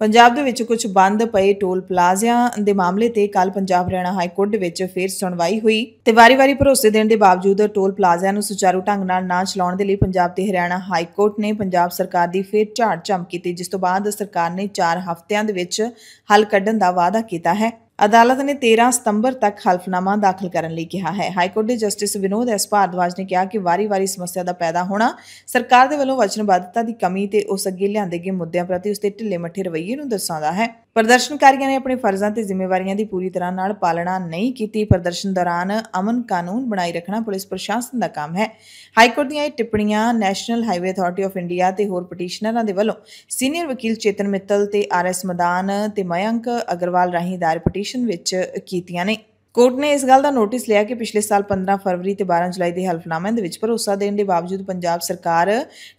ਪੰਜਾਬ ਦੇ ਵਿੱਚ ਕੁਝ ਬੰਦ ਪਏ ਟੋਲ ਪਲਾਜ਼ਿਆਂ ਦੇ ਮਾਮਲੇ ਤੇ ਕੱਲ ਪੰਜਾਬ ਹਰਿਆਣਾ ਹਾਈ ਕੋਰਟ ਦੇ ਵਿੱਚ ਫੇਰ ਸੁਣਵਾਈ ਹੋਈ ਤੇ ਵਾਰੀ-ਵਾਰੀ ਭਰੋਸੇ ਦੇਣ ਦੇ ਬਾਵਜੂਦ ਟੋਲ ਪਲਾਜ਼ਿਆਂ ਨੂੰ ਸੁਚਾਰੂ ਢੰਗ ਨਾਲ ਨਾ ਚਲਾਉਣ ਦੇ ਲਈ ਪੰਜਾਬ ਤੇ ਹਰਿਆਣਾ ਹਾਈ ਕੋਰਟ ਨੇ ਪੰਜਾਬ ਸਰਕਾਰ ਦੀ ਫੇਰ ਝਾੜ ਝੰਮ ਕੀਤੀ ਜਿਸ ਤੋਂ ਬਾਅਦ ਸਰਕਾਰ ਨੇ 4 ਹਫ਼ਤਿਆਂ ਦੇ ਵਿੱਚ ਹੱਲ ਕੱਢਣ ਦਾ ਵਾਅਦਾ ਕੀਤਾ ਹੈ ਅਦਾਲਤ ਨੇ 13 ਸਤੰਬਰ ਤੱਕ ਹਲਫਨਾਮਾ ਦਾਖਲ ਕਰਨ ਲਈ ਕਿਹਾ ਹੈ ਹਾਈ ਕੋਰਟ ਦੇ ਜਸਟਿਸ ਵਿਨੋਦ ਐਸ ਭਾਰਦਵਾਜ ਨੇ ਕਿਹਾ ਕਿ ਵਾਰੀ-ਵਾਰੀ ਸਮੱਸਿਆ ਦਾ ਪੈਦਾ ਹੋਣਾ ਸਰਕਾਰ ਦੇ ਵੱਲੋਂ ਵਚਨਬੱਧਤਾ ਦੀ ਕਮੀ ਤੇ ਉਸ ਅੱਗੇ ਲਿਆਂਦੇ ਗਏ ਮੁੱਦਿਆਂ ਪ੍ਰਤੀ ਉਸ ਦੇ ਢਿੱਲੇ-ਮੱਠੇ ਰਵੱਈਏ ਨੂੰ ਦਰਸਾਉਂਦਾ ਹੈ ਪ੍ਰਦਰਸ਼ਨਕਾਰੀਆਂ ਨੇ ਆਪਣੇ ਫਰਜ਼ਾਂ ਤੇ ਜ਼ਿੰਮੇਵਾਰੀਆਂ ਦੀ ਪੂਰੀ ਤਰ੍ਹਾਂ ਨਾਲ ਪਾਲਣਾ ਨਹੀਂ ਕੀਤੀ ਪ੍ਰਦਰਸ਼ਨ ਦੌਰਾਨ ਅਮਨ ਕਾਨੂੰਨ ਬਣਾਈ ਰੱਖਣਾ ਪੁਲਿਸ ਪ੍ਰਸ਼ਾਸਨ ਦਾ ਕੰਮ ਹੈ ਹਾਈ ਕੋਰਟ ਦੀਆਂ ਇਹ ਟਿੱਪਣੀਆਂ national highway authority of India ਤੇ ਹੋਰ ਪਟੀਸ਼ਨਰਾਂ ਦੇ ਵੱਲੋਂ ਸੀਨੀਅਰ ਵਕੀਲ ਚੇਤਨ ਮਿੱਤਲ ਤੇ ਆਰ ਐਸ ਮਦਾਨ ਤੇ ਮਯੰਕ ਅਗਰਵਾਲ ਰਾਹੀਂ ਦਾਇਰ ਪਟੀਸ਼ਨ ਐਪਲੀਕੇਸ਼ਨ ਵਿੱਚ ਕੀਤੀਆਂ ਨੇ ਕੋਰਟ ਨੇ ਇਸ ਗੱਲ ਦਾ ਨੋਟਿਸ ਲਿਆ ਕਿ ਪਿਛਲੇ ਸਾਲ 15 ਫਰਵਰੀ ਤੇ 12 ਜੁਲਾਈ ਦੇ ਹਲਫਨਾਮਿਆਂ ਦੇ ਵਿੱਚ ਭਰੋਸਾ ਦੇਣ ਦੇ ਬਾਵਜੂਦ ਪੰਜਾਬ ਸਰਕਾਰ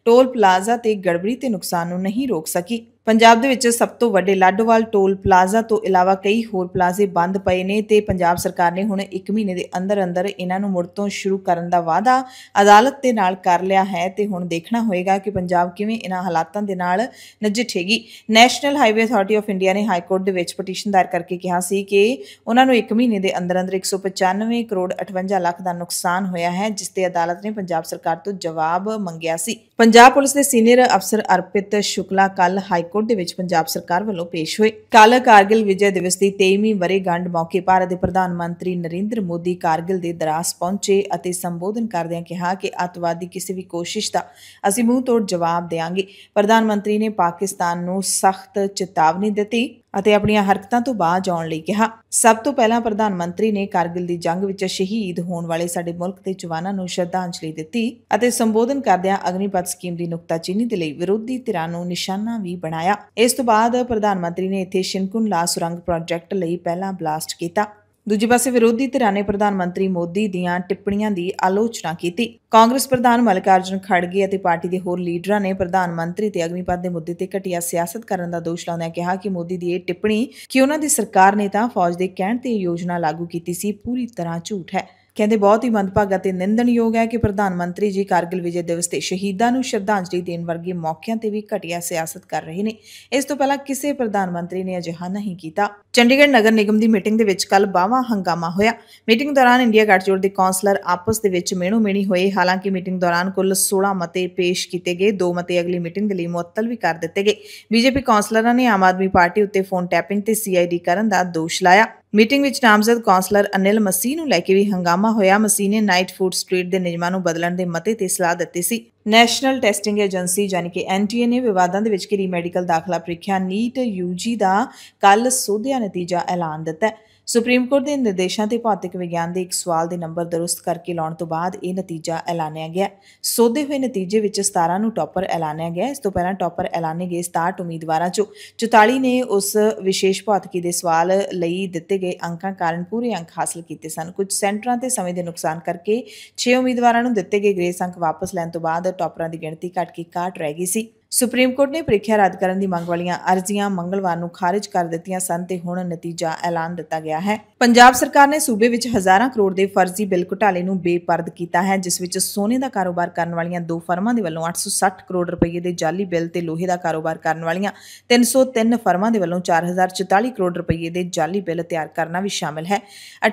ਟੋਲ ਪਲਾਜ਼ਾ ਤੇ ਗੜਬੜੀ ਤੇ ਨੁਕਸਾਨ ਨੂੰ ਨਹੀਂ ਰੋਕ ਸਕੀ ਪੰਜਾਬ ਦੇ ਵਿੱਚ ਸਭ ਤੋਂ ਵੱਡੇ ਲਾਡੋਵਾਲ ਟੋਲ ਪਲਾਜ਼ਾ ਤੋਂ ਇਲਾਵਾ ਕਈ ਹੋਰ ਪਲਾਜ਼ੇ ਬੰਦ ਪਏ ਨੇ ਤੇ ਪੰਜਾਬ ਸਰਕਾਰ ਨੇ ਹੁਣ 1 ਮਹੀਨੇ ਦੇ ਅੰਦਰ ਅੰਦਰ ਇਹਨਾਂ ਨੂੰ ਮੁੜ ਤੋਂ ਸ਼ੁਰੂ ਕਰਨ ਦਾ ਵਾਅਦਾ ਅਦਾਲਤ ਦੇ ਨਾਲ ਕਰ ਲਿਆ ਹੈ ਤੇ ਹੁਣ ਦੇਖਣਾ ਹੋਏਗਾ ਕਿ ਪੰਜਾਬ ਕਿਵੇਂ ਇਹਨਾਂ ਹਾਲਾਤਾਂ ਦੇ ਨਾਲ ਨਜਿੱਠੇਗੀ national highway authority of India ਨੇ ਹਾਈ ਕੋਰਟ ਦੇ ਵਿੱਚ ਪਟੀਸ਼ਨ ਦਾਇਰ ਕਰਕੇ ਕਿਹਾ ਸੀ ਕਿ ਉਹਨਾਂ ਨੂੰ 1 ਮਹੀਨੇ ਦੇ ਅੰਦਰ ਅੰਦਰ 195 ਕਰੋੜ 58 ਲੱਖ ਦਾ ਨੁਕਸਾਨ ਹੋਇਆ ਹੈ ਜਿਸ ਤੇ ਅਦਾਲਤ ਨੇ ਪੰਜਾਬ ਸਰਕਾਰ ਤੋਂ ਜਵਾਬ ਮੰਗਿਆ ਸੀ ਪੰਜਾਬ ਪੁਲਿਸ ਦੇ ਸੀਨੀਅਰ ਅਫਸਰ ਅਰਪਿਤ ਸ਼ੁਕਲਾ ਕੱਲ ਹਾਈਕੋਰਟ ਦੇ ਵਿੱਚ ਪੰਜਾਬ ਸਰਕਾਰ ਵੱਲੋਂ ਪੇਸ਼ ਹੋਏ ਕੱਲ ਕਾਰਗਿਲ ਵਿਜੈ ਦਿਵਸ ਦੀ 23ਵੀਂ ਵਰੇਗੰਢ ਮੌਕੇ ਭਾਰਤ ਦੇ ਪ੍ਰਧਾਨ ਮੰਤਰੀ ਨਰਿੰਦਰ ਮੋਦੀ ਕਾਰਗਿਲ ਦੇ ਦਰਾਸ ਪਹੁੰਚੇ ਅਤੇ ਸੰਬੋਧਨ ਕਰਦਿਆਂ ਕਿਹਾ ਕਿ ਅਤਵਾਦੀ ਕਿਸੇ ਵੀ ਕੋਸ਼ਿਸ਼ ਦਾ ਅਸੀਂ ਮੂੰਹ ਤੋੜ ਜਵਾਬ ਦੇਵਾਂਗੇ ਪ੍ਰਧਾਨ ਮੰਤਰੀ ਨੇ ਪਾਕਿਸਤਾਨ ਨੂੰ ਸਖਤ ਚੇਤਾਵਨੀ ਦਿੱਤੀ ਅਤੇ ਆਪਣੀਆਂ ਹਰਕਤਾਂ ਤੋਂ ਬਾਹਰ ਆਉਣ ਲਈ ਕਿਹਾ ਸਭ ਤੋਂ ਪਹਿਲਾਂ ਪ੍ਰਧਾਨ ਮੰਤਰੀ ਨੇ ਕਾਰਗਿਲ ਦੀ ਜੰਗ ਵਿੱਚ ਸ਼ਹੀਦ ਹੋਣ ਵਾਲੇ ਸਾਡੇ ਮੁਲਕ ਦੇ ਜਵਾਨਾਂ ਨੂੰ ਸ਼ਰਧਾਂਜਲੀ ਦਿੱਤੀ ਅਤੇ ਸੰਬੋਧਨ ਕਰਦਿਆਂ ਅਗਨੀਪਤ ਸਕੀਮ ਦੀ ਨੁਕਤਾਚੀਨੀ ਦੇ ਲਈ ਵਿਰੋਧੀ ਧਿਰਾਂ ਨੂੰ ਨਿਸ਼ਾਨਾ ਵੀ ਬਣਾਇਆ ਇਸ ਤੋਂ ਬਾਅਦ ਪ੍ਰਧਾਨ ਮੰਤਰੀ ਨੇ ਇੱਥੇ ਸ਼ਿੰਕੁਨ ਲਾ ਸੁਰੰਗ ਪ੍ਰੋਜੈਕਟ ਲਈ ਪਹਿਲਾ ਬਲਾਸਟ ਕੀਤਾ ਦੂਜੇ ਪਾਸੇ ਵਿਰੋਧੀ ਧਿਰਾਂ ਨੇ ਪ੍ਰਧਾਨ ਮੰਤਰੀ ਮੋਦੀ ਦੀਆਂ ਟਿੱਪਣੀਆਂ ਦੀ ਆਲੋਚਨਾ ਕੀਤੀ ਕਾਂਗਰਸ ਪ੍ਰਧਾਨ ਮਲਕਾਰਜਨ ਖੜਗੇ ਅਤੇ ਪਾਰਟੀ ਦੇ ਹੋਰ ਲੀਡਰਾਂ ਨੇ ਪ੍ਰਧਾਨ ਮੰਤਰੀ ਤੇ ਅਗਨੀਪਤ ਦੇ ਮੁੱਦੇ ਤੇ ਘਟੀਆ ਸਿਆਸਤ ਕਰਨ ਦਾ ਦੋਸ਼ ਲਾਉਂਦਿਆਂ ਕਿਹਾ ਕਿ ਮੋਦੀ ਦੀ ਇਹ ਟਿੱਪਣੀ ਕਿ ਉਹਨਾਂ ਦੀ ਸਰਕਾਰ ਨੇ ਤਾਂ ਫੌਜ ਦੇ ਕਹਿਣ ਤੇ ਯੋਜਨਾ ਲਾਗੂ ਕੀਤੀ ਸੀ ਪੂਰੀ ਤਰ੍ਹਾਂ ਝੂਠ ਹੈ ਕਹਿੰਦੇ ਬਹੁਤ ਹੀ ਮੰਦਭਾਗਾ ਤੇ ਨਿੰਦਣਯੋਗ ਹੈ ਕਿ ਪ੍ਰਧਾਨ ਮੰਤਰੀ ਜੀ ਕਾਰਗਿਲ ਵਿਜੇ ਦਿਵਸ ਤੇ ਸ਼ਹੀਦਾਂ ਨੂੰ ਸ਼ਰਧਾਂਜਲੀ ਦੇਣ ਵਰਗੇ ਮੌਕਿਆਂ ਤੇ ਵੀ ਘਟਿਆ ਸਿਆਸਤ ਕਰ ਰਹੇ ਨੇ ਇਸ ਤੋਂ ਪਹਿਲਾਂ ਕਿਸੇ ਪ੍ਰਧਾਨ ਮੰਤਰੀ ਨੇ ਅਜਿਹਾ ਨਹੀਂ ਕੀਤਾ ਚੰਡੀਗੜ੍ਹ ਨਗਰ ਨਿਗਮ ਦੀ ਮੀਟਿੰਗ ਦੇ ਵਿੱਚ ਕੱਲ ਬਾਵਾ ਹੰਗਾਮਾ ਹੋਇਆ ਮੀਟਿੰਗ ਦੌਰਾਨ ਇੰਡੀਆ ਗੱਠਜੋੜ ਦੇ ਕੌਂਸਲਰ ਆਪਸ ਦੇ ਵਿੱਚ ਮੇਣੋ ਮੇਣੀ ਹੋਏ ਹਾਲਾਂਕਿ ਮੀਟਿੰਗ ਦੌਰਾਨ ਕੁੱਲ 16 ਮਤੇ ਪੇਸ਼ ਕੀਤੇ ਗਏ ਦੋ ਮਤੇ ਅਗਲੀ ਮੀਟਿੰਗ ਲਈ ਮੁਅੱਤਲ ਵੀ ਕਰ ਦਿੱਤੇ ਗਏ ਬੀਜੇਪੀ ਕੌਂਸਲਰਾਂ ਨੇ ਆਮ ਆਦਮੀ ਪਾਰਟੀ ਉੱਤੇ ਫੋਨ ਟੈਪਿੰਗ ਤੇ ਸੀਆਈਡੀ ਕਰਨ ਦਾ ਦੋਸ਼ ਲਾਇਆ ਮੀਟਿੰਗ ਵਿੱਚ ਨਾਮਜ਼ਦ ਕੌਂਸਲਰ ਅਨਿਲ ਮਸੀ ਨੂੰ ਲੈ ਕੇ ਵੀ ਹੰਗਾਮਾ ਹੋਇਆ ਮਸੀ ਨੇ ਨਾਈਟ ਫੂਡ ਸਟਰੀਟ ਦੇ ਨਿਯਮਾਂ ਨੂੰ ਬਦਲਣ ਦੇ ਮਤੇ ਤੇ ਸਲਾਹ ਦਿੱਤੀ ਸੀ ਨੈਸ਼ਨਲ ਟੈਸਟਿੰਗ ਏਜੰਸੀ ਯਾਨੀ ਕਿ ਐਨਟੀਏ ਨੇ ਵਿਵਾਦਾਂ ਦੇ ਵਿੱਚ ਕਿਰੀ ਮੈਡੀਕਲ ਦਾਖਲਾ ਪ੍ਰੀਖਿਆ ਨੀਟ ਯੂਜੀ ਦਾ ਕੱਲ ਸੋਧਿਆ ਨਤੀਜਾ ਐਲਾਨ ਦਿੱਤਾ ਸੁਪਰੀਮ ਕੋਰਟ ਦੇ ਨਿਰਦੇਸ਼ਾਂ ਤੇ ਭੌਤਿਕ ਵਿਗਿਆਨ ਦੇ ਇੱਕ ਸਵਾਲ ਦੇ ਨੰਬਰ ਦਰੁਸਤ ਕਰਕੇ ਲਾਉਣ ਤੋਂ ਬਾਅਦ ਇਹ ਨਤੀਜਾ ਐਲਾਨਿਆ ਗਿਆ ਸੋਧੇ ਹੋਏ ਨਤੀਜੇ ਵਿੱਚ 17 ਨੂੰ ਟੌਪਰ ਐਲਾਨਿਆ ਗਿਆ ਇਸ ਤੋਂ ਪਹਿਲਾਂ ਟੌਪਰ ਐਲਾਨੇ ਗਏ 67 ਉਮੀਦਵਾਰਾਂ ਚੋਂ 44 ਨੇ ਉਸ ਵਿਸ਼ੇਸ਼ ਭੌਤਿਕੀ ਦੇ ਸਵਾਲ ਲਈ ਦਿੱਤੇ ਗਏ ਅੰਕਾਂ ਕਾਰਨ ਪੂਰੇ ਅੰਕ ਹਾਸਲ ਕੀਤੇ ਸਨ ਕੁਝ ਸੈਂਟਰਾਂ ਤੇ ਸਮੇਂ ਦੇ ਨੁਕਸਾਨ ਕਰਕੇ 6 ਉਮੀਦਵਾਰਾਂ ਨੂੰ ਦਿੱਤੇ ਗਏ ਗ੍ਰੇਸ ਅੰਕ ਵਾਪਸ ਲੈਣ ਤੋਂ ਬਾਅਦ ਟੌਪਰਾਂ ਦੀ ਗਿਣਤੀ ਘਟ ਕੇ 61 ਰਹਿ ਗਈ ਸੀ ਸੁਪਰੀਮ ਕੋਰਟ ਨੇ ਪ੍ਰੀਖਿਆ ਰੱਦ ਕਰਨ ਦੀ ਮੰਗ ਵਾਲੀਆਂ ਅਰਜ਼ੀਆਂ ਮੰਗਲਵਾਰ ਨੂੰ ਖਾਰਜ ਕਰ ਦਿੱਤੀਆਂ ਸਨ ਤੇ ਹੁਣ ਨਤੀਜਾ ਐਲਾਨ ਦਿੱਤਾ ਗਿਆ ਹੈ ਪੰਜਾਬ ਸਰਕਾਰ ਨੇ ਸੂਬੇ ਵਿੱਚ ਹਜ਼ਾਰਾਂ ਕਰੋੜ ਦੇ ਫਰਜ਼ੀ ਬਿੱਲ ਘੁਟਾਲੇ ਨੂੰ ਬੇਪਰਦ ਕੀਤਾ ਹੈ ਜਿਸ ਵਿੱਚ ਸੋਨੇ ਦਾ ਕਾਰੋਬਾਰ ਕਰਨ ਵਾਲੀਆਂ ਦੋ ਫਰਮਾਂ ਦੇ ਵੱਲੋਂ 860 ਕਰੋੜ ਰੁਪਏ ਦੇ ਜਾਲੀ ਬਿੱਲ ਤੇ ਲੋਹੇ ਦਾ ਕਾਰੋਬਾਰ ਕਰਨ ਵਾਲੀਆਂ 303 ਫਰਮਾਂ ਦੇ ਵੱਲੋਂ 4044 ਕਰੋੜ ਰੁਪਏ ਦੇ ਜਾਲੀ ਬਿੱਲ ਤਿਆਰ ਕਰਨਾ ਵੀ ਸ਼ਾਮਲ ਹੈ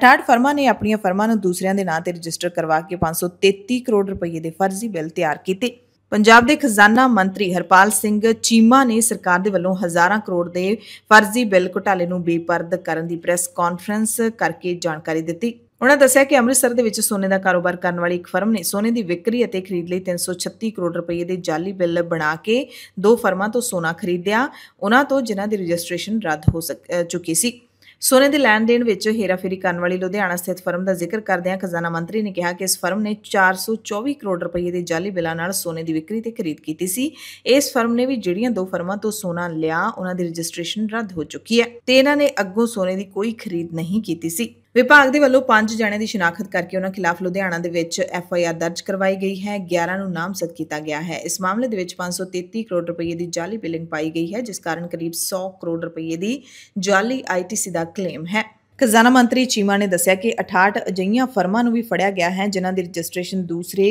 68 ਫਰਮਾਂ ਨੇ ਆਪਣੀਆਂ ਫਰਮਾਂ ਨੂੰ ਦੂਸਰਿਆਂ ਦੇ ਨਾਂ ਤੇ ਰਜਿਸਟਰ ਕਰਵਾ ਕੇ 533 ਕਰੋੜ ਰੁਪਏ ਦੇ ਫਰਜ਼ੀ ਬਿੱਲ ਤਿਆਰ ਕੀਤੇ ਪੰਜਾਬ ਦੇ ਖਜ਼ਾਨਾ ਮੰਤਰੀ ਹਰਪਾਲ ਸਿੰਘ ਚੀਮਾ ਨੇ ਸਰਕਾਰ ਦੇ ਵੱਲੋਂ ਹਜ਼ਾਰਾਂ ਕਰੋੜ ਦੇ ਫਰਜ਼ੀ ਬਿੱਲ ਘੁਟਾਲੇ ਨੂੰ ਬੇਪਰਦ ਕਰਨ ਦੀ ਪ੍ਰੈਸ ਕਾਨਫਰੰਸ ਕਰਕੇ ਜਾਣਕਾਰੀ ਦਿੱਤੀ ਉਹਨਾਂ ਦੱਸਿਆ ਕਿ ਅੰਮ੍ਰਿਤਸਰ ਦੇ ਵਿੱਚ ਸੋਨੇ ਦਾ ਕਾਰੋਬਾਰ ਕਰਨ ਵਾਲੀ ਇੱਕ ਫਰਮ ਨੇ ਸੋਨੇ ਦੀ ਵਿਕਰੀ ਅਤੇ ਖਰੀਦ ਲਈ 336 ਕਰੋੜ ਰੁਪਏ ਦੇ ਜਾਲੀ ਬਿੱਲ ਬਣਾ ਕੇ ਦੋ ਫਰਮਾਂ ਤੋਂ ਸੋਨਾ ਖਰੀਦਿਆ ਉਹਨਾਂ ਤੋਂ ਜਿਨ੍ਹਾਂ ਦੀ ਰਜਿਸਟ੍ਰੇਸ਼ਨ ਰੱਦ ਹੋ ਚੁੱਕੀ ਸੀ ਸੋਨੇ ਦੇ ਲੈਣ ਦੇਣ ਵਿੱਚ ਹੇਰਾਫੇਰੀ ਕਰਨ ਵਾਲੀ ਲੁਧਿਆਣਾ ਸਥਿਤ ਫਰਮ ਦਾ ਜ਼ਿਕਰ ਕਰਦਿਆਂ ਖਜ਼ਾਨਾ ਮੰਤਰੀ ਨੇ ਕਿਹਾ ਕਿ ਇਸ ਫਰਮ ਨੇ 424 ਕਰੋੜ ਰੁਪਏ ਦੇ ਜਾਲੀ ਬਿਲਾਂ ਨਾਲ ਸੋਨੇ ਦੀ ਵਿਕਰੀ ਤੇ ਖਰੀਦ ਕੀਤੀ ਸੀ ਇਸ ਫਰਮ ਨੇ ਵੀ ਜਿਹੜੀਆਂ ਦੋ ਫਰਮਾਂ ਤੋਂ ਸੋਨਾ ਲਿਆ ਉਹਨਾਂ ਦੀ ਰਜਿਸਟ੍ਰੇਸ਼ਨ ਰੱਦ ਹੋ ਚੁੱਕੀ ਹੈ ਤੇ ਇਹਨਾਂ ਨੇ ਅੱਗੋਂ ਸੋਨੇ ਦੀ ਕੋਈ ਖਰੀਦ ਨਹੀਂ ਕੀਤੀ ਸੀ ਵਿਭਾਗ ਦੇ ਵੱਲੋਂ 5 ਜਣਿਆਂ ਦੀ ਸ਼ਨਾਖਤ ਕਰਕੇ ਉਹਨਾਂ ਖਿਲਾਫ ਲੁਧਿਆਣਾ ਦੇ ਵਿੱਚ ਐਫ ਆਈ ਆਰ ਦਰਜ ਕਰਵਾਈ ਗਈ ਹੈ 11 ਨੂੰ ਨਾਮਜ਼ਦ ਕੀਤਾ ਗਿਆ ਹੈ ਇਸ ਮਾਮਲੇ ਦੇ ਵਿੱਚ 533 ਕਰੋੜ ਰੁਪਏ ਦੀ ਜਾਲੀ ਬਿਲਿੰਗ ਪਾਈ ਗਈ ਹੈ ਜਿਸ ਕਾਰਨ ਕਰੀਬ 100 ਕਰੋੜ ਰੁਪਏ ਦੀ ਜਾਲੀ ਆਈਟੀਸੀ ਦਾ ਕਲੇਮ ਹੈ ਖਜ਼ਾਨਾ ਮੰਤਰੀ ਚੀਮਾ ਨੇ ਦੱਸਿਆ ਕਿ 68 ਅਜਈਆਂ ਫਰਮਾਂ ਨੂੰ ਵੀ ਫੜਿਆ ਗਿਆ ਹੈ ਜਿਨ੍ਹਾਂ ਦੀ ਰਜਿਸਟ੍ਰੇਸ਼ਨ ਦੂਸਰੇ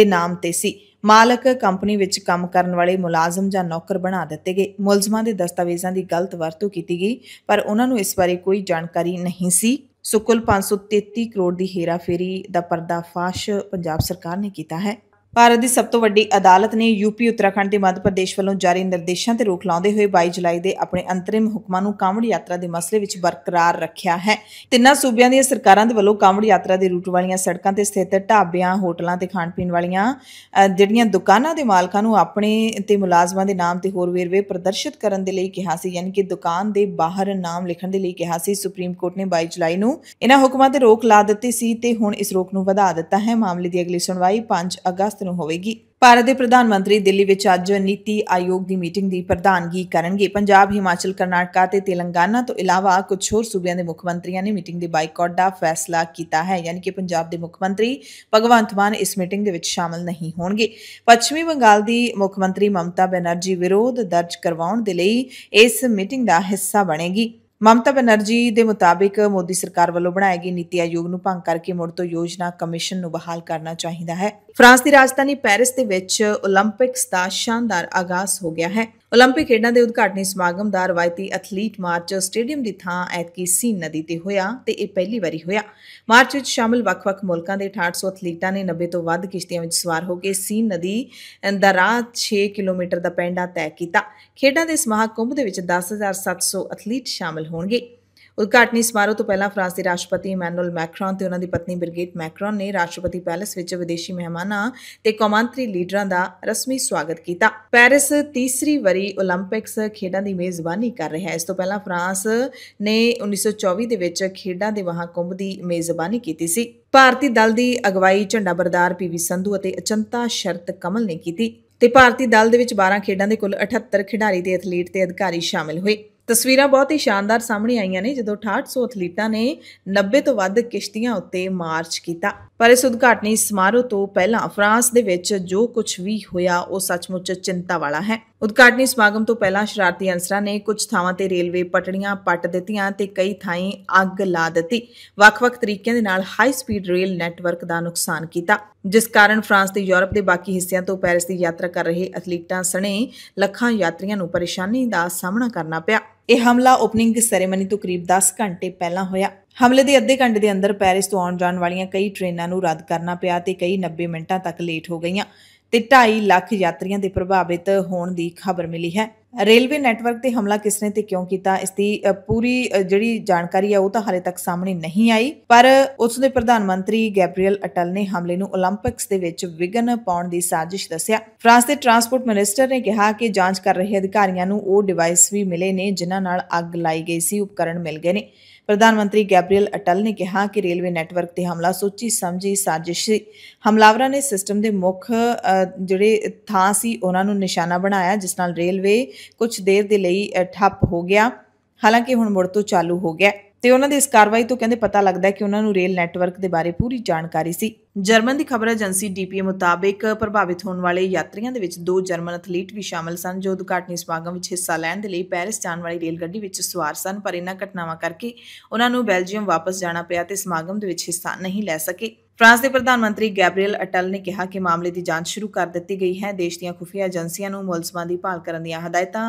ਦੇ ਨਾਮ ਤੇ ਸੀ ਮਾਲਕ ਕੰਪਨੀ ਵਿੱਚ ਕੰਮ ਕਰਨ ਵਾਲੇ ਮੁਲਾਜ਼ਮ ਜਾਂ ਨੌਕਰ ਬਣਾ ਦਿੱਤੇ ਗਏ ਮੁਲਜ਼ਮਾਂ ਦੇ ਦਸਤਾਵੇਜ਼ਾਂ ਦੀ ਗਲਤ ਵਰਤੋਂ ਕੀਤੀ ਗਈ ਪਰ ਉਹਨਾਂ ਨੂੰ ਇਸ ਬਾਰੇ ਕੋਈ ਜਾਣਕਾਰੀ ਨਹੀਂ ਸੀ ਸੋ 533 ਕਰੋੜ ਦੀ ਹੀਰਾ ਫੇਰੀ ਦਾ ਪਰਦਾਫਾਸ਼ ਪੰਜਾਬ ਸਰਕਾਰ ਨੇ ਕੀਤਾ ਹੈ ਭਾਰਤ ਦੀ ਸਭ ਤੋਂ ਵੱਡੀ ਅਦਾਲਤ ਨੇ ਯੂਪੀ ਉੱਤਰਾਖੰਡ ਤੇ ਮੱਧ ਪ੍ਰਦੇਸ਼ ਵੱਲੋਂ ਜਾਰੀ ਨਿਰਦੇਸ਼ਾਂ ਤੇ ਰੋਕ ਲਾਉਂਦੇ ਹੋਏ 22 ਜੁਲਾਈ ਦੇ ਆਪਣੇ ਅੰਤਰਿਮ ਹੁਕਮਾਂ ਨੂੰ ਕਾਂਵੜ ਯਾਤਰਾ ਦੇ ਮਸਲੇ ਵਿੱਚ ਬਰਕਰਾਰ ਰੱਖਿਆ ਹੈ ਤਿੰਨਾਂ ਸੂਬਿਆਂ ਦੀਆਂ ਸਰਕਾਰਾਂ ਦੇ ਵੱਲੋਂ ਕਾਂਵੜ ਯਾਤਰਾ ਦੇ ਰੂਟ ਵਾਲੀਆਂ ਸੜਕਾਂ ਤੇ ਸਥਿਤ ਢਾਬਿਆਂ ਹੋਟਲਾਂ ਤੇ ਖਾਣ ਪੀਣ ਵਾਲੀਆਂ ਜਿਹੜੀਆਂ ਦੁਕਾਨਾਂ ਦੇ ਮਾਲਕਾਂ ਨੂੰ ਆਪਣੇ ਤੇ ਮੁਲਾਜ਼ਮਾਂ ਦੇ ਨਾਮ ਤੇ ਹੋਰ ਵੇਰਵੇ ਪ੍ਰਦਰਸ਼ਿਤ ਕਰਨ ਦੇ ਲਈ ਕਿਹਾ ਸੀ ਯਾਨੀ ਕਿ ਦੁਕਾਨ ਦੇ ਬਾਹਰ ਨਾਮ ਲਿਖਣ ਦੇ ਲਈ ਕਿਹਾ ਸੀ ਸੁਪਰੀਮ ਕੋਰਟ ਨੇ 22 ਜੁਲਾਈ ਨੂੰ ਇਹਨਾਂ ਹੁਕਮਾਂ ਤੇ ਰੋਕ ਲਾ ਦਿੱਤੀ ਸੀ ਤੇ ਹੁਣ ਇਸ ਰੋਕ ਨੂੰ ਵਧਾ ਦਿੱਤਾ ਹੈ ਮਾਮਲੇ ਦੀ ਅਗਲੀ ਸੁਣਵਾਈ 5 ਅਗਸਤ ਨੂੰ ਹੋਵੇਗੀ ਭਾਰਤ ਦੇ ਪ੍ਰਧਾਨ ਮੰਤਰੀ ਦਿੱਲੀ ਵਿੱਚ ਅੱਜ ਨੀਤੀ ਆਯੋਗ ਦੀ ਮੀਟਿੰਗ ਦੀ ਪ੍ਰਧਾਨਗੀ ਕਰਨਗੇ ਪੰਜਾਬ ਹਿਮਾਚਲ ਕਰਨਾਟਕਾ ਤੇ ਤੇਲੰਗਾਨਾ ਤੋਂ ਇਲਾਵਾ ਕੁਝ ਹੋਰ ਸੂਬਿਆਂ ਦੇ ਮੁੱਖ ਮੰਤਰੀਆਂ ਨੇ ਮੀਟਿੰਗ ਦੇ ਬਾਈਕਾਟ ਦਾ ਫੈਸਲਾ ਕੀਤਾ ਹੈ ਯਾਨੀ ਕਿ ਪੰਜਾਬ ਦੇ ਮੁੱਖ ਮੰਤਰੀ ਭਗਵੰਤ ਮਾਨ ਇਸ ਮੀਟਿੰਗ ਦੇ ਵਿੱਚ ਸ਼ਾਮਲ ਨਹੀਂ ਹੋਣਗੇ ਪੱਛਮੀ ਬੰਗਾਲ ਦੀ ਮੁੱਖ ਮੰਤਰੀ ਮਮਤਾ ਬੈਨਰਜੀ ਵਿਰੋਧ ਦਰਜ ਕਰਵਾਉਣ ਦੇ ਲਈ ਇਸ ਮੀਟਿੰਗ ਦਾ ਹਿੱਸਾ ਬਣੇਗੀ ਮਮਤਾ ਬਨਰਜੀ ਦੇ ਮੁਤਾਬਿਕ ਮੋਦੀ ਸਰਕਾਰ ਵੱਲੋਂ ਬਣਾਏ ਗਏ ਨੀਤੀ ਆਯੋਗ ਨੂੰ ਭੰਗ ਕਰਕੇ ਮੁੜ ਤੋਂ ਯੋਜਨਾ ਕਮਿਸ਼ਨ ਨੂੰ ਬਹਾਲ ਕਰਨਾ ਚਾਹੀਦਾ ਹੈ ਫਰਾਂਸ ਦੀ ਰਾਜਧਾਨੀ ਪੈਰਿਸ ਦੇ ਵਿੱਚ 올림픽ਸ ਦਾ ਸ਼ਾਨਦਾਰ ਆਗਾਜ਼ ਹੋ ਗਿਆ ਹੈ 올림픽 ਖੇਡਾਂ ਦੇ ਉਦਘਾਟਨੀ ਸਮਾਗਮ ਦਾ ਰਵਾਇਤੀ ਐਥਲੀਟ ਮਾਰਚ ਸਟੇਡੀਅਮ ਦੀ ਥਾਂ ਐਤਕੀ ਸੀਨ ਨਦੀ ਤੇ ਹੋਇਆ ਤੇ ਇਹ ਪਹਿਲੀ ਵਾਰੀ ਹੋਇਆ ਮਾਰਚ ਵਿੱਚ ਸ਼ਾਮਲ ਵੱਖ-ਵੱਖ ਮੁਲਕਾਂ ਦੇ 800 ਐਥਲੀਟਾਂ ਨੇ 90 ਤੋਂ ਵੱਧ ਕਿਸ਼ਤੀਆਂ ਵਿੱਚ ਸਵਾਰ ਹੋ ਕੇ ਸੀਨ ਨਦੀ ਦਾ ਰਾਹ 6 ਕਿਲੋਮੀਟਰ ਦਾ ਪੈਂਡਾ ਤੈਅ ਕੀਤਾ ਖੇਡਾਂ ਦੇ ਇਸ ਮਹਾਕੁੰਭ ਦੇ ਵਿੱਚ 10700 ਐਥਲੀਟ ਸ਼ਾਮਲ ਹੋਣਗੇ ਉਦਘਾਟਨੀ ਸਮਾਰੋਹ ਤੋਂ ਪਹਿਲਾਂ ਫਰਾਂਸ ਦੇ ਰਾਸ਼ਟਰਪਤੀ ਮੈਨੂਅਲ ਮੈਕਰੋਨ ਤੇ ਉਹਨਾਂ ਦੀ ਪਤਨੀ ਬਰਗੇਟ ਮੈਕਰੋਨ ਨੇ ਰਾਸ਼ਟਰਪਤੀ ਪੈਲਸ ਵਿੱਚ ਵਿਦੇਸ਼ੀ ਮਹਿਮਾਨਾਂ ਤੇ ਕੌਮਾਂਤਰੀ ਲੀਡਰਾਂ ਦਾ ਰਸਮੀ ਸਵਾਗਤ ਕੀਤਾ ਪੈਰਿਸ ਤੀਸਰੀ ਵਾਰੀ 올림픽ਸ ਖੇਡਾਂ ਦੀ ਮੇਜ਼ਬਾਨੀ ਕਰ ਰਿਹਾ ਹੈ ਇਸ ਤੋਂ ਪਹਿਲਾਂ ਫਰਾਂਸ ਨੇ 1924 ਦੇ ਵਿੱਚ ਖੇਡਾਂ ਦੇ ਮਹਾਕੁੰਭ ਦੀ ਮੇਜ਼ਬਾਨੀ ਕੀਤੀ ਸੀ ਭਾਰਤੀ ਦਲ ਦੀ ਅਗਵਾਈ ਝੰਡਾ ਬਰਦਾਰ ਪੀਵੀ ਸੰਧੂ ਅਤੇ ਅਚੰਤਾ ਸ਼ਰਤ ਕਮਲ ਨੇ ਕੀਤੀ ਤੇ ਭਾਰਤੀ ਦਲ ਦੇ ਵਿੱਚ 12 ਖੇਡਾਂ ਦੇ ਕੁੱਲ 78 ਖਿਡਾਰੀ ਤੇ ਐਥਲੀਟ ਤੇ ਅਧਿਕਾਰੀ ਸ਼ਾਮਿਲ ਹੋਏ ਤਸਵੀਰਾਂ ਬਹੁਤ ਹੀ ਸ਼ਾਨਦਾਰ ਸਾਹਮਣੇ ਆਈਆਂ ਨੇ ਜਦੋਂ 6800 ਅਥਲੀਟਾਂ ਨੇ 90 ਤੋਂ ਵੱਧ ਕਿਸ਼ਤੀਆਂ ਉੱਤੇ ਮਾਰਚ ਕੀਤਾ ਪਰ ਇਸ ਉਦਘਾਟਨੀ ਸਮਾਰੋਹ ਤੋਂ ਪਹਿਲਾਂ ਫਰਾਂਸ ਦੇ ਵਿੱਚ ਜੋ ਕੁਝ ਵੀ ਹੋਇਆ ਉਹ ਸੱਚਮੁੱਚ ਚਿੰਤਾ ਵਾਲਾ ਹੈ ਉਦਘਾਟਨੀ ਸਮਾਗਮ ਤੋਂ ਪਹਿਲਾਂ ਸ਼ਰਾਰਤੀ ਅੰਸਰਾਂ ਨੇ ਕੁਝ ਥਾਵਾਂ ਤੇ ਰੇਲਵੇ ਪਟੜੀਆਂ ਪੱਟ ਦਿੱਤੀਆਂ ਤੇ ਕਈ ਥਾਈਂ ਅੱਗ ਲਾ ਦਿੱਤੀ ਵੱਖ-ਵੱਖ ਤਰੀਕਿਆਂ ਦੇ ਨਾਲ ਹਾਈ ਸਪੀਡ ਰੇਲ ਨੈਟਵਰਕ ਦਾ ਨੁਕਸਾਨ ਕੀਤਾ ਜਿਸ ਕਾਰਨ ਫਰਾਂਸ ਤੇ ਯੂਰਪ ਦੇ ਬਾਕੀ ਹਿੱਸਿਆਂ ਤੋਂ ਪੈਰਿਸ ਦੀ ਯਾਤਰਾ ਕਰ ਰਹੇ ਅਥਲੀਟਾਂ ਸਣੇ ਲੱਖਾਂ ਯਾਤਰੀਆਂ ਨੂੰ ਪਰੇਸ਼ਾਨੀ ਦਾ ਸਾਹਮਣਾ ਕਰਨਾ ਪਿਆ ਇਹ ਹਮਲਾ ਓਪਨਿੰਗ ਸੈਰੇਮਨੀ ਤੋਂ ਕਰੀਬ 10 ਘੰਟੇ ਪਹਿਲਾਂ ਹੋਇਆ ਹਮਲੇ ਦੇ ਅੱਧੇ ਘੰਟੇ ਦੇ ਅੰਦਰ ਪੈਰਿਸ ਤੋਂ ਆਉਣ ਜਾਣ ਵਾਲੀਆਂ ਕਈ ਟ੍ਰੇਨਾਂ ਨੂੰ ਰੱਦ ਕਰਨਾ ਪਿਆ ਤੇ ਕਈ 90 ਮਿੰਟਾਂ ਤੱਕ ਲੇਟ ਹੋ ਗਈਆਂ ਤੇ 2.5 ਲੱਖ ਯਾਤਰੀਆਂ ਦੇ ਪ੍ਰਭਾਵਿਤ ਹੋਣ ਦੀ ਖਬਰ ਮਿਲੀ ਹੈ ਰੇਲਵੇ ਨੈਟਵਰਕ ਤੇ ਹਮਲਾ ਕਿਸ ਨੇ ਤੇ ਕਿਉਂ ਕੀਤਾ ਇਸ ਦੀ ਪੂਰੀ ਜਿਹੜੀ ਜਾਣਕਾਰੀ ਆ ਉਹ ਤਾਂ ਹਾਲੇ ਤੱਕ ਸਾਹਮਣੇ ਨਹੀਂ ਆਈ ਪਰ ਉਸ ਦੇ ਪ੍ਰਧਾਨ ਮੰਤਰੀ ਗੈਬਰੀਅਲ ਅਟਲ ਨੇ ਹਮਲੇ ਨੂੰ 올림픽ਸ ਦੇ ਵਿੱਚ ਵਿਗਨ ਪਾਉਣ ਦੀ ਸਾਜ਼ਿਸ਼ ਦੱਸਿਆ ਫਰਾਂਸ ਦੇ ਟਰਾਂਸਪੋਰਟ ਮਿਨਿਸਟਰ ਨੇ ਕਿਹਾ ਕਿ ਜਾਂਚ ਕਰ ਰਹੇ ਅਧਿਕਾਰੀਆਂ ਨੂੰ ਉਹ ਡਿਵਾਈਸ ਵੀ ਮਿਲੇ ਨੇ ਜਿਨ੍ਹਾਂ ਨਾਲ ਅੱਗ ਲਾਈ ਗਈ ਸੀ ਉਪਕਰਣ ਮਿਲ ਗਏ ਨੇ ਪ੍ਰਧਾਨ ਮੰਤਰੀ ਗੈਬਰੀਅਲ ਅਟਲ ਨੇ ਕਿਹਾ ਕਿ ਰੇਲਵੇ ਨੈਟਵਰਕ ਤੇ ਹਮਲਾ ਸੋਚੀ ਸਮਝੀ ਸਾਜ਼ਿਸ਼ ਹਮਲਾਵਰਾਂ ਨੇ ਸਿਸਟਮ ਦੇ ਮੁੱਖ ਜਿਹੜੇ ਥਾਂ ਸੀ ਉਹਨਾਂ ਨੂੰ ਨਿਸ਼ਾਨਾ ਬਣਾਇਆ ਜਿਸ ਨਾਲ ਰੇਲਵੇ ਕੁਝ ਦੇਰ ਦੇ ਲਈ ਠੱਪ ਹੋ ਗਿਆ ਹਾਲਾਂਕਿ ਹੁਣ ਮੁੜ ਤੋਂ ਚਾਲੂ ਹੋ ਗਿਆ ਤੇ ਉਹਨਾਂ ਦੀ ਇਸ ਕਾਰਵਾਈ ਤੋਂ ਕਹਿੰਦੇ ਪਤਾ ਲੱਗਦਾ ਹੈ ਕਿ ਉਹਨਾਂ ਨੂੰ ਰੇਲ ਨੈਟਵਰਕ ਦੇ ਬਾਰੇ ਪੂਰੀ ਜਾਣਕਾਰੀ ਸੀ ਜਰਮਨ ਦੀ ਖਬਰ ਏਜੰਸੀ ਡੀਪੀਏ ਮੁਤਾਬਕ ਪ੍ਰਭਾਵਿਤ ਹੋਣ ਵਾਲੇ ਯਾਤਰੀਆਂ ਦੇ ਵਿੱਚ ਦੋ ਜਰਮਨ ਐਥਲੀਟ ਵੀ ਸ਼ਾਮਲ ਸਨ ਜੋ ਉਦਘਾਟਨੀ ਸਮਾਗਮ ਵਿੱਚ ਹਿੱਸਾ ਲੈਣ ਦੇ ਲਈ ਪੈਰਿਸ ਜਾਣ ਵਾਲੀ ਰੇਲ ਗੱਡੀ ਵਿੱਚ ਸਵਾਰ ਸਨ ਪਰ ਇਹਨਾਂ ਘਟਨਾਵਾਂ ਕਰਕੇ ਉਹਨਾਂ ਨੂੰ ਬੈਲਜੀਅਮ ਵਾਪਸ ਜਾਣਾ ਪਿਆ ਤੇ ਸਮਾਗਮ ਦੇ ਵਿੱਚ ਹਿੱਸਾ ਨਹੀਂ ਲੈ ਸਕੇ ਫਰਾਂਸ ਦੇ ਪ੍ਰਧਾਨ ਮੰਤਰੀ ਗੈਬਰੀਅਲ ਅਟਲ ਨੇ ਕਿਹਾ ਕਿ ਮਾਮਲੇ ਦੀ ਜਾਂਚ ਸ਼ੁਰੂ ਕਰ ਦਿੱਤੀ ਗਈ ਹੈ ਦੇਸ਼ ਦੀਆਂ ਖੁਫੀਆ ਏਜੰਸੀਆਂ ਨੂੰ ਮੁਲਜ਼ਮਾਂ ਦੀ ਭਾਲ ਕਰਨ ਦੀਆਂ ਹਦਾਇਤਾਂ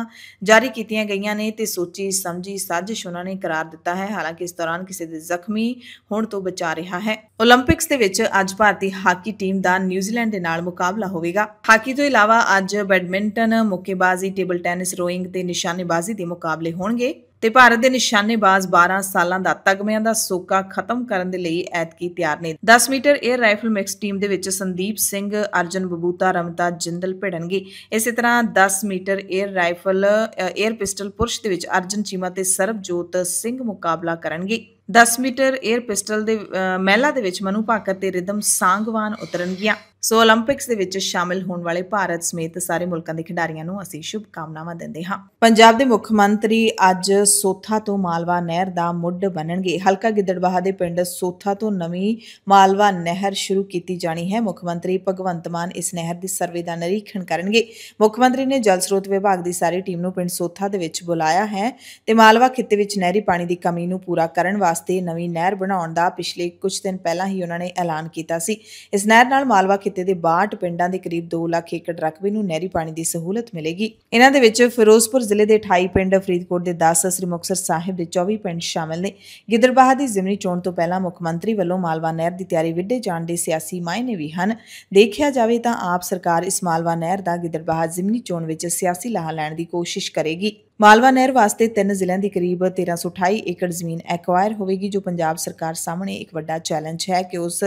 ਜਾਰੀ ਕੀਤੀਆਂ ਗਈਆਂ ਨੇ ਤੇ ਸੋਚੀ ਸਮਝੀ ਸਾਜ਼ਿਸ਼ ਉਹਨਾਂ ਨੇ ਕਰਾਰ ਦਿੱਤਾ ਹੈ ਹਾਲਾਂਕਿ ਇਸ ਦੌਰਾਨ ਕਿਸੇ ਦੇ ਜ਼ਖਮੀ ਹੋਣ ਤੋਂ ਬਚਾ ਰਿਹਾ ਹੈ 올림픽ਸ ਦੇ ਵਿੱਚ ਅੱਜ ਭਾਰਤੀ ਹਾਕੀ ਟੀਮ ਦਾ ਨਿਊਜ਼ੀਲੈਂਡ ਦੇ ਨਾਲ ਮੁਕਾਬਲਾ ਹੋਵੇਗਾ ਹਾਕੀ ਤੋਂ ਇਲਾਵਾ ਅੱਜ ਬੈਡਮਿੰਟਨ ਮੁੱਕੇਬਾਜ਼ੀ ਟੇਬਲ ਟੈਨਿਸ ਰੋਇੰਗ ਤੇ ਨਿਸ਼ਾਨੇਬਾਜ਼ੀ ਦੇ ਮੁਕਾਬਲੇ ਹੋਣਗੇ ਤੇ ਭਾਰਤ ਦੇ ਨਿਸ਼ਾਨੇਬਾਜ਼ 12 ਸਾਲਾਂ ਦਾ ਤਗਮਿਆਂ ਦਾ ਸੋਕਾ ਖਤਮ ਕਰਨ ਦੇ ਲਈ ਐਤਕੀ ਤਿਆਰ ਨੇ 10 ਮੀਟਰ 에ਅਰ ਰਾਈਫਲ ਮਿਕਸ ਟੀਮ ਦੇ ਵਿੱਚ ਸੰਦੀਪ ਸਿੰਘ ਅਰਜਨ ਬਬੂਤਾ ਰਮਤਾ ਜਿੰਦਲ ਭਿੜਨਗੇ ਇਸੇ ਤਰ੍ਹਾਂ 10 ਮੀਟਰ 에ਅਰ ਰਾਈਫਲ 에ਅਰ ਪਿਸਟਲ ਪੁਰਸ਼ ਦੇ ਵਿੱਚ ਅਰਜਨ ਚੀਮਾ ਤੇ ਸਰਬਜੋਤ ਸਿੰਘ ਮੁਕਾਬਲਾ ਕਰਨਗੇ 10 ਮੀਟਰ 에어 ਪਿਸਟਲ ਦੇ ਮਹਿਲਾ ਦੇ ਵਿੱਚ ਮਨੂ ਭਾਕਰ ਤੇ ਰਿਦਮ ਉਤਰਨ ਉਤਰਨਗੀਆਂ ਸੋ 올림픽ਸ ਦੇ ਵਿੱਚ ਸ਼ਾਮਿਲ ਹੋਣ ਵਾਲੇ ਭਾਰਤ ਸਮੇਤ ਸਾਰੇ ਮੁਲਕਾਂ ਦੇ ਖਿਡਾਰੀਆਂ ਨੂੰ ਅਸੀਂ ਸ਼ੁਭ ਕਾਮਨਾਵਾਂ ਦਿੰਦੇ ਹਾਂ ਪੰਜਾਬ ਦੇ ਮੁੱਖ ਮੰਤਰੀ ਅੱਜ ਸੋਥਾ ਤੋਂ ਮਾਲਵਾ ਨਹਿਰ ਦਾ ਮੁੱਢ ਬਣਨਗੇ ਹਲਕਾ ਗਿੱਦੜਵਾਹ ਦੇ ਪਿੰਡ ਸੋਥਾ ਤੋਂ ਨਵੀਂ ਮਾਲਵਾ ਨਹਿਰ ਸ਼ੁਰੂ ਕੀਤੀ ਜਾਣੀ ਹੈ ਮੁੱਖ ਮੰਤਰੀ ਭਗਵੰਤ ਮਾਨ ਇਸ ਨਹਿਰ ਦੀ ਸਰਵੇ ਦਾ ਨਿਰੀਖਣ ਕਰਨਗੇ ਮੁੱਖ ਮੰਤਰੀ ਨੇ ਜਲ ਸਰੋਤ ਵਿਭਾਗ ਦੀ ਸਾਰੀ ਟੀਮ ਨੂੰ ਪਿੰਡ ਸੋਥਾ ਦੇ ਵਿੱਚ ਬੁਲਾਇਆ ਹੈ ਤੇ ਮਾਲਵਾ ਖਿੱਤੇ ਵਿੱਚ ਨਹਿਰੀ ਪਾਣੀ ਦੀ ਕਮੀ ਨੂੰ ਪੂਰਾ ਕਰਨ ਵਾਸਤੇ ਵਾਸਤੇ ਨਵੀਂ ਨਹਿਰ ਬਣਾਉਣ ਦਾ ਪਿਛਲੇ ਕੁਝ ਦਿਨ ਪਹਿਲਾਂ ਹੀ ਉਹਨਾਂ ਨੇ ਐਲਾਨ ਕੀਤਾ ਸੀ ਇਸ ਨਹਿਰ ਨਾਲ ਮਾਲਵਾ ਖਿੱਤੇ ਦੇ 62 ਪਿੰਡਾਂ ਦੇ ਕਰੀਬ 2 ਲੱਖ ਏਕੜ ਰਕਬੇ ਨੂੰ ਨਹਿਰੀ ਪਾਣੀ ਦੀ ਸਹੂਲਤ ਮਿਲੇਗੀ ਇਹਨਾਂ ਦੇ ਵਿੱਚ ਫਿਰੋਜ਼ਪੁਰ ਜ਼ਿਲ੍ਹੇ ਦੇ 28 ਪਿੰਡ ਫਰੀਦਕੋਟ ਦੇ 10 ਸ੍ਰੀ ਮੁਕਤਸਰ ਸਾਹਿਬ ਦੇ 24 ਪਿੰਡ ਸ਼ਾਮਲ ਨੇ ਗਿੱਦਰਬਾਹਾ ਦੀ ਜ਼ਿਮਨੀ ਚੋਣ ਤੋਂ ਪਹਿਲਾਂ ਮੁੱਖ ਮੰਤਰੀ ਵੱਲੋਂ ਮਾਲਵਾ ਨਹਿਰ ਦੀ ਤਿਆਰੀ ਵਿੱਢੇ ਜਾਣ ਦੇ ਸਿਆਸੀ ਮਾਇਨੇ ਵੀ ਹਨ ਦੇਖਿਆ ਜਾਵੇ ਤਾਂ ਆਪ ਸਰਕਾਰ ਇਸ ਮਾਲਵਾ ਨਹਿਰ ਦਾ ਗਿੱਦਰਬਾਹਾ ਜ਼ਿਮਨੀ ਚੋਣ ਵਿੱਚ ਸਿਆਸੀ ਲਾਹਾ ਲੈਣ ਦੀ ਕੋਸ਼ਿਸ਼ ਕਰੇਗੀ ਮਾਲਵਾ ਨਹਿਰ ਵਾਸਤੇ ਤਿੰਨ ਜ਼ਿਲ੍ਹਿਆਂ ਦੀ ਕਰੀਬ 1328 ਏਕੜ ਜ਼ਮੀਨ ਐਕਵਾਇਰ ਹੋਵੇਗੀ ਜੋ ਪੰਜਾਬ ਸਰਕਾਰ ਸਾਹਮਣੇ ਇੱਕ ਵੱਡਾ ਚੈਲੰਜ ਹੈ ਕਿ ਉਸ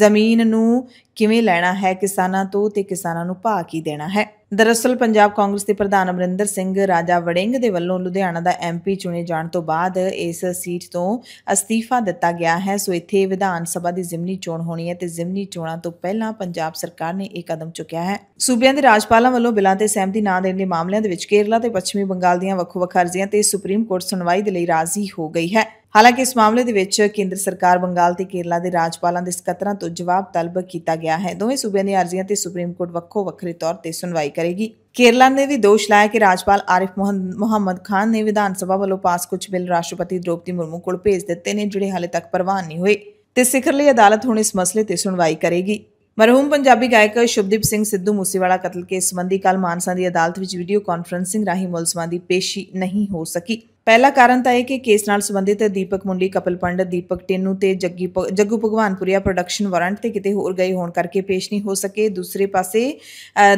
ਜ਼ਮੀਨ ਨੂੰ ਕਿਵੇਂ ਲੈਣਾ ਹੈ ਕਿਸਾਨਾਂ ਤੋਂ ਤੇ ਕਿਸਾਨਾਂ ਨੂੰ ਭਾਅ ਕੀ ਦੇਣਾ ਹੈ ਦਰਅਸਲ ਪੰਜਾਬ ਕਾਂਗਰਸ ਦੇ ਪ੍ਰਧਾਨ ਅਮਰਿੰਦਰ ਸਿੰਘ ਰਾਜਾ ਵੜਿੰਗ ਦੇ ਵੱਲੋਂ ਲੁਧਿਆਣਾ ਦਾ ਐਮਪੀ ਚੁਣੇ ਜਾਣ ਤੋਂ ਬਾਅਦ ਇਸ ਸੀਟ ਤੋਂ ਅਸਤੀਫਾ ਦਿੱਤਾ ਗਿਆ ਹੈ ਸੋ ਇੱਥੇ ਵਿਧਾਨ ਸਭਾ ਦੀ ਜ਼ਿਮਨੀ ਚੋਣ ਹੋਣੀ ਹੈ ਤੇ ਜ਼ਿਮਨੀ ਚੋਣਾਂ ਤੋਂ ਪਹਿਲਾਂ ਪੰਜਾਬ ਸਰਕਾਰ ਨੇ ਇਹ ਕਦਮ ਚੁੱਕਿਆ ਹੈ ਸੂਬਿਆਂ ਦੇ ਰਾਜਪਾਲਾਂ ਵੱਲੋਂ ਬਿਲਾਂ ਤੇ ਸਹਿਮਤੀ ਨਾ ਦੇਣ ਦੇ ਮਾਮਲਿਆਂ ਦੇ ਵਿੱਚ ਕੇਰਲਾ ਤੇ ਪੱਛਮੀ ਬੰਗਾਲ ਦੀਆਂ ਵੱਖ ਵੱਖ ਅਰਜ਼ੀਆਂ ਤੇ ਸੁਪਰੀਮ ਕੋਰਟ ਸੁਣਵਾਈ ਦੇ ਲਈ ਰਾਜ਼ੀ ਹੋ ਗਈ ਹੈ ਹਾਲਾਂਕਿ ਇਸ ਮਾਮਲੇ ਦੇ ਵਿੱਚ ਕੇਂਦਰ ਸਰਕਾਰ ਬੰਗਾਲ ਤੇ ਕੇਰਲਾ ਦੇ ਰਾਜਪਾਲਾਂ ਦੇ ਸਕੱਤਰਾਂ ਤੋਂ ਜਵਾਬ ਤਲਬ ਕੀਤਾ ਗਿਆ ਹੈ ਦੋਵੇਂ ਸੂਬਿਆਂ ਦੀਆਂ ਅਰਜ਼ੀਆਂ ਤੇ ਸੁਪਰੀਮ ਕੋਰਟ ਵੱਖੋ ਵੱਖਰੇ ਤੌਰ ਤੇ ਸੁਣਵਾਈ ਕਰੇਗੀ ਕੇਰਲਾ ਨੇ ਵੀ ਦੋਸ਼ ਲਾਇਆ ਕਿ ਰਾਜਪਾਲ ਆਰਿਫ ਮੁਹੰਮਦ ਖਾਨ ਨੇ ਵਿਧਾਨ ਸਭਾ ਵੱਲੋਂ ਪਾਸ ਕੁਝ ਬਿੱਲ ਰਾਸ਼ਟਰਪਤੀ ਦ੍ਰੋਪਦੀ ਮੁਰਮੂ ਕੋਲ ਭੇਜ ਦਿੱਤੇ ਨੇ ਜਿਹੜੇ ਹਾਲੇ ਤੱਕ ਪ੍ਰਵਾਨ ਨਹੀਂ ਹੋਏ ਤੇ ਸਿਖਰਲੀ ਅਦਾਲਤ ਹੁਣ ਇਸ ਮਸਲੇ ਤੇ ਸੁਣਵਾਈ ਕਰੇਗੀ ਮਰਹੂਮ ਪੰਜਾਬੀ ਗਾਇਕ ਸ਼ੁਭਦੀਪ ਸਿੰਘ ਸਿੱਧੂ ਮੂਸੇਵਾਲਾ ਕਤਲ ਕੇਸ ਸੰਬੰਧੀ ਕੱਲ ਮਾਨਸਾ ਦੀ ਅਦਾਲਤ ਵਿੱਚ ਵੀਡੀਓ ਕਾਨਫਰੈਂਸਿੰਗ ਰਾਹੀਂ ਮੁਲਜ਼ਮਾਂ ਦੀ ਪੇਸ਼ੀ ਨਹੀਂ ਹੋ ਸਕੀ ਪਹਿਲਾ ਕਾਰਨ ਤਾਂ ਇਹ ਕਿ ਕੇਸ ਨਾਲ ਸੰਬੰਧਿਤ ਦੀਪਕ ਮੁੰਡੀ ਕਪਲ ਪੰਡਤ ਦੀਪਕ ਟੇਨੂ ਤੇ ਜੱਗੀ ਜੱਗੂ ਭਗਵਾਨਪੁਰੀਆ ਪ੍ਰੋਡਕਸ਼ਨ ਵਾਰੰਟ ਤੇ ਕਿਤੇ ਹੋਰ ਗਏ ਹੋਣ ਕਰਕੇ ਪੇਸ਼ ਨਹੀਂ ਹੋ ਸਕੇ ਦੂਸਰੇ ਪਾਸੇ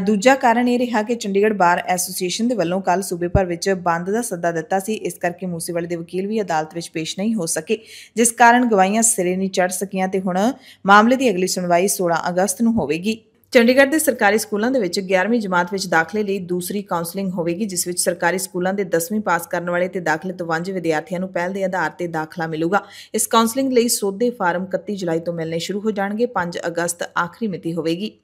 ਦੂਜਾ ਕਾਰਨ ਇਹ ਰਿਹਾ ਕਿ ਚੰਡੀਗੜ੍ਹ ਬਾਰ ਐਸੋਸੀਏਸ਼ਨ ਦੇ ਵੱਲੋਂ ਕੱਲ ਸੂਬੇ ਭਰ ਵਿੱਚ ਬੰਦ ਦਾ ਸੱਦਾ ਦਿੱਤਾ ਸੀ ਇਸ ਕਰਕੇ ਮੂਸੇਵਾਲੇ ਦੇ ਵਕੀਲ ਵੀ ਅਦਾਲਤ ਵਿੱਚ ਪੇਸ਼ ਨਹੀਂ ਹੋ ਸਕੇ ਜਿਸ ਕਾਰਨ ਗਵਾਹੀਆਂ ਸਿਰੇ ਨਹੀਂ ਚੜ ਸਕੀਆਂ ਤੇ ਹੁਣ ਮਾਮਲੇ ਦੀ ਅਗਲੀ ਸੁਣਵਾਈ 16 ਅਗਸਤ ਨੂੰ ਹੋਵੇਗੀ ਚੰਡੀਗੜ੍ਹ ਦੇ ਸਰਕਾਰੀ ਸਕੂਲਾਂ ਦੇ ਵਿੱਚ 11ਵੀਂ ਜਮਾਤ ਵਿੱਚ ਦਾਖਲੇ ਲਈ ਦੂਸਰੀ ਕਾਉਂਸਲਿੰਗ ਹੋਵੇਗੀ ਜਿਸ ਵਿੱਚ ਸਰਕਾਰੀ ਸਕੂਲਾਂ ਦੇ 10ਵੀਂ ਪਾਸ ਕਰਨ ਵਾਲੇ ਤੇ ਦਾਖਲੇ ਤੋਂ ਵਾਂਝੇ ਵਿਦਿਆਰਥੀਆਂ ਨੂੰ ਪਹਿਲ ਦੇ ਆਧਾਰ ਤੇ ਦਾਖਲਾ ਮਿਲੂਗਾ ਇਸ ਕਾਉਂਸਲਿੰਗ ਲਈ ਸੋਧੇ ਫਾਰਮ 31 ਜੁਲਾਈ ਤੋਂ ਮਿਲਨੇ ਸ਼ੁਰੂ ਹੋ ਜਾਣਗੇ 5 ਅਗਸਤ ਆਖਰੀ ਮਿਤੀ ਹੋਵੇਗੀ